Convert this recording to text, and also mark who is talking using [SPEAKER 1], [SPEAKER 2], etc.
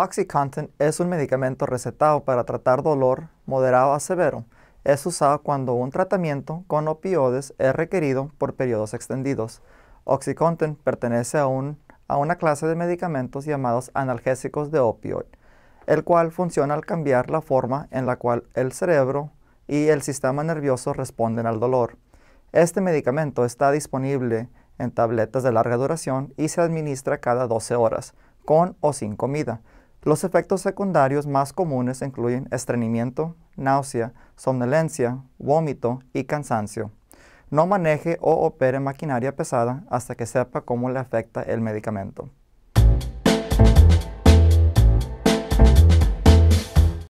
[SPEAKER 1] OxyContin es un medicamento recetado para tratar dolor moderado a severo. Es usado cuando un tratamiento con opioides es requerido por periodos extendidos. OxyContin pertenece a, a una clase de medicamentos llamados analgésicos de opioid, el cual funciona al cambiar la forma en la cual el cerebro y el sistema nervioso responden al dolor. Este medicamento está disponible en tabletas de larga duración y se administra cada 12 horas, con o sin comida. Los efectos secundarios más comunes incluyen estreñimiento, náusea, somnolencia, vómito y cansancio. No maneje o opere maquinaria pesada hasta que sepa cómo le afecta el medicamento.